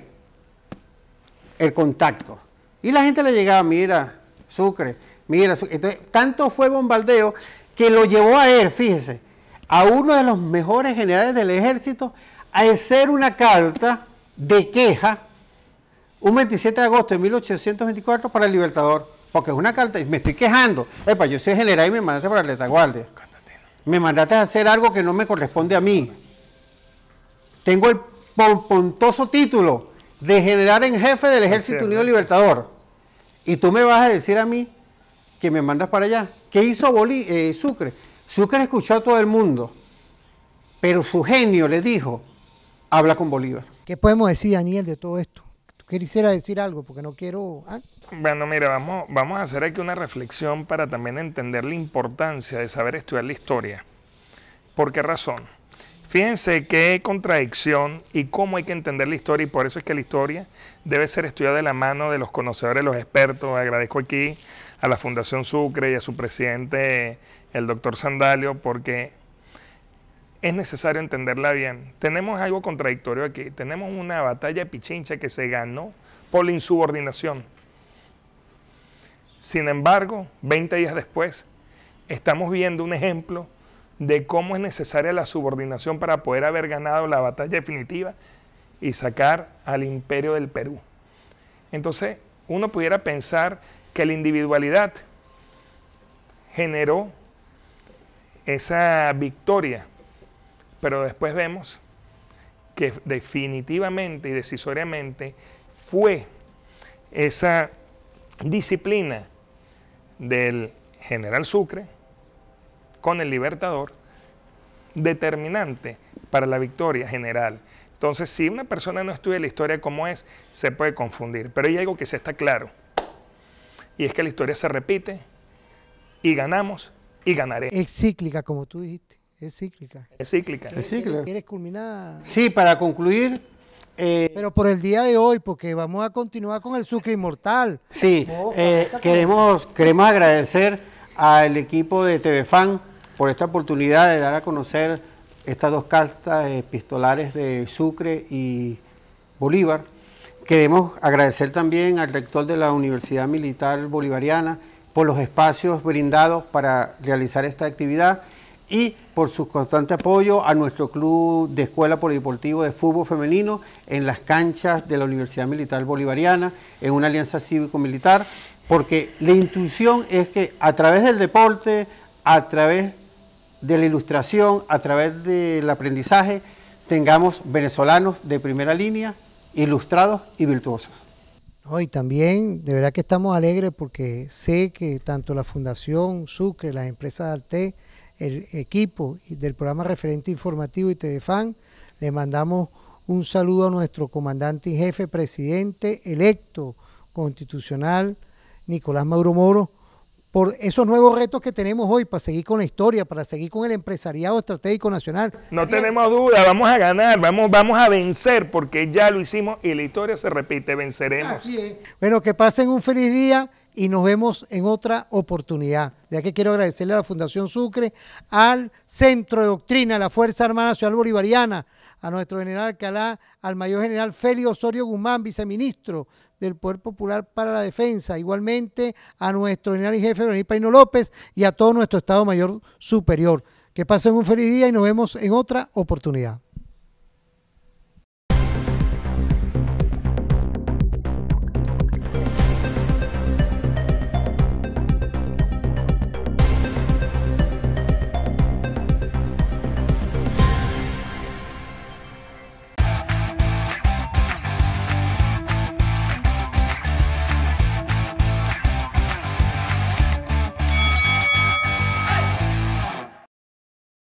El contacto. Y la gente le llegaba, mira, Sucre, mira, tanto fue bombardeo que lo llevó a él, fíjese, a uno de los mejores generales del ejército a hacer una carta de queja un 27 de agosto de 1824 para el Libertador, porque es una carta, y me estoy quejando, epa, yo soy general y me mandaste para la retaguardia, me mandaste a hacer algo que no me corresponde a mí, tengo el pontoso título de general en jefe del Ejército Unido Libertador. Y tú me vas a decir a mí que me mandas para allá. ¿Qué hizo Bolí, eh, Sucre? Sucre escuchó a todo el mundo, pero su genio le dijo, habla con Bolívar. ¿Qué podemos decir, Daniel, de todo esto? ¿Tú quisiera decir algo? Porque no quiero... ¿ah? Bueno, mira, vamos, vamos a hacer aquí una reflexión para también entender la importancia de saber estudiar la historia. ¿Por qué razón? Fíjense qué contradicción y cómo hay que entender la historia y por eso es que la historia debe ser estudiada de la mano de los conocedores, los expertos. Agradezco aquí a la Fundación Sucre y a su presidente, el doctor Sandalio, porque es necesario entenderla bien. Tenemos algo contradictorio aquí. Tenemos una batalla pichincha que se ganó por la insubordinación. Sin embargo, 20 días después, estamos viendo un ejemplo de cómo es necesaria la subordinación para poder haber ganado la batalla definitiva y sacar al imperio del Perú. Entonces, uno pudiera pensar que la individualidad generó esa victoria, pero después vemos que definitivamente y decisoriamente fue esa disciplina del general Sucre, con el Libertador determinante para la victoria general. Entonces, si una persona no estudia la historia como es, se puede confundir. Pero hay algo que se está claro. Y es que la historia se repite y ganamos y ganaremos. Es cíclica, como tú dijiste. Es cíclica. Es cíclica. Es cíclica. ¿Quieres culminar? Sí, para concluir, eh, Pero por el día de hoy, porque vamos a continuar con el Sucre Inmortal. Sí, eh, queremos, queremos agradecer al equipo de TVFan por esta oportunidad de dar a conocer estas dos cartas epistolares de Sucre y Bolívar. Queremos agradecer también al rector de la Universidad Militar Bolivariana por los espacios brindados para realizar esta actividad y por su constante apoyo a nuestro club de escuela polideportivo de fútbol femenino en las canchas de la Universidad Militar Bolivariana, en una alianza cívico-militar, porque la intuición es que a través del deporte, a través de la ilustración, a través del aprendizaje, tengamos venezolanos de primera línea, ilustrados y virtuosos. Hoy también, de verdad que estamos alegres porque sé que tanto la Fundación Sucre, las empresas Arte, el equipo del programa referente informativo y TDFAN, le mandamos un saludo a nuestro comandante y jefe, presidente electo constitucional, Nicolás Mauro Moro, por esos nuevos retos que tenemos hoy para seguir con la historia, para seguir con el empresariado estratégico nacional. No tenemos duda, vamos a ganar, vamos, vamos a vencer, porque ya lo hicimos y la historia se repite, venceremos. Bueno, que pasen un feliz día y nos vemos en otra oportunidad. De aquí quiero agradecerle a la Fundación Sucre, al Centro de Doctrina, a la Fuerza Armada Nacional Bolivariana, a nuestro general Alcalá, al mayor general Félix Osorio Guzmán, viceministro del Poder Popular para la Defensa, igualmente a nuestro general y jefe Benítez López y a todo nuestro Estado Mayor Superior. Que pasen un feliz día y nos vemos en otra oportunidad.